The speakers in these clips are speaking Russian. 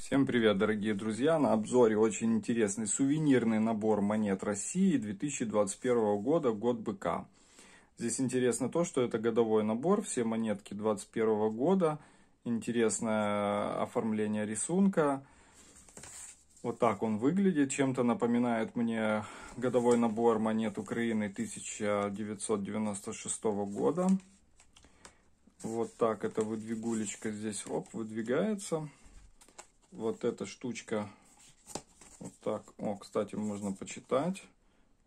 Всем привет, дорогие друзья! На обзоре очень интересный сувенирный набор монет России 2021 года, год быка. Здесь интересно то, что это годовой набор, все монетки 2021 года. Интересное оформление рисунка. Вот так он выглядит. Чем-то напоминает мне годовой набор монет Украины 1996 года. Вот так эта выдвигулечка здесь оп, выдвигается вот эта штучка, вот так, о, кстати, можно почитать.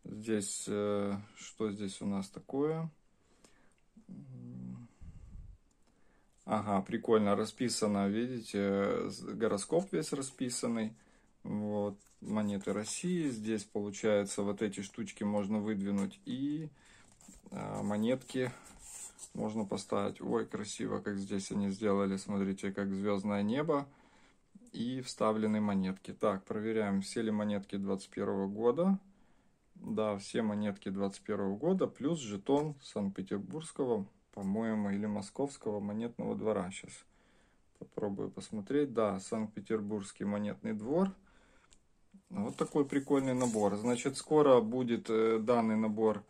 Здесь, э, что здесь у нас такое? Ага, прикольно расписано, видите, гороскоп весь расписанный. Вот, монеты России. Здесь, получается, вот эти штучки можно выдвинуть и э, монетки можно поставить. Ой, красиво, как здесь они сделали. Смотрите, как звездное небо и вставлены монетки. Так, проверяем, все ли монетки 2021 года. Да, все монетки 2021 года, плюс жетон Санкт-Петербургского, по-моему, или Московского монетного двора. Сейчас попробую посмотреть. Да, Санкт-Петербургский монетный двор. Вот такой прикольный набор. Значит, скоро будет э, данный набор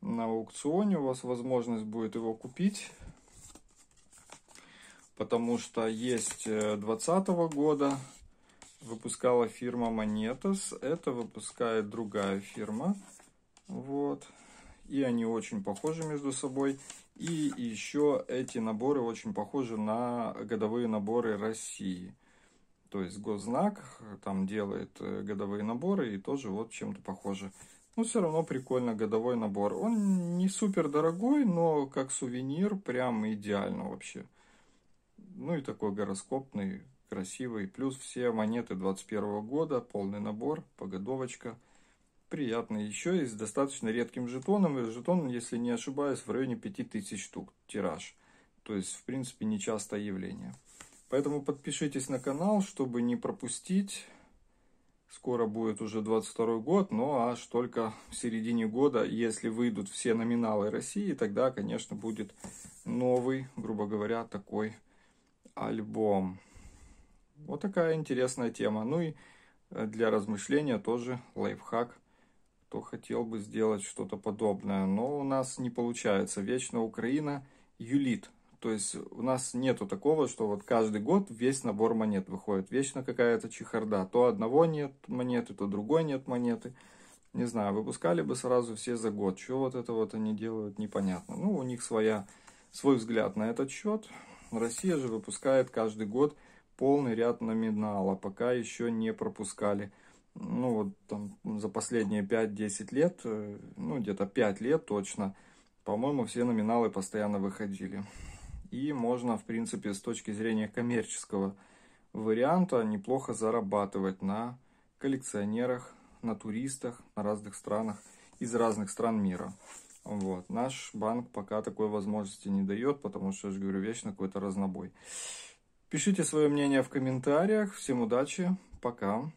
на аукционе. У вас возможность будет его купить потому что есть 2020 э, года выпускала фирма Monetos, это выпускает другая фирма, вот, и они очень похожи между собой, и еще эти наборы очень похожи на годовые наборы России, то есть Гознак там делает э, годовые наборы и тоже вот чем-то похоже. Но ну, все равно прикольно годовой набор. Он не супер дорогой, но как сувенир прям идеально вообще. Ну и такой гороскопный, красивый. Плюс все монеты 21 года, полный набор, погодовочка. Приятный. Еще и с достаточно редким жетоном. И жетон, если не ошибаюсь, в районе 5000 штук тираж. То есть, в принципе, нечастое явление. Поэтому подпишитесь на канал, чтобы не пропустить. Скоро будет уже 22 год, но аж только в середине года, если выйдут все номиналы России, тогда, конечно, будет новый, грубо говоря, такой альбом. Вот такая интересная тема. Ну и э, для размышления тоже лайфхак, кто хотел бы сделать что-то подобное. Но у нас не получается. Вечно Украина юлит. То есть у нас нету такого, что вот каждый год весь набор монет выходит. Вечно какая-то чехарда. То одного нет монеты, то другой нет монеты. Не знаю, выпускали бы сразу все за год. Чего вот это вот они делают, непонятно. Ну, у них своя, свой взгляд на этот счет. Россия же выпускает каждый год полный ряд номинала, пока еще не пропускали. Ну вот там за последние 5-10 лет, э, ну где-то 5 лет точно, по-моему, все номиналы постоянно выходили. И можно, в принципе, с точки зрения коммерческого варианта неплохо зарабатывать на коллекционерах, на туристах, на разных странах, из разных стран мира. Вот. Наш банк пока такой возможности не дает, потому что, я же говорю, вечно какой-то разнобой. Пишите свое мнение в комментариях. Всем удачи. Пока.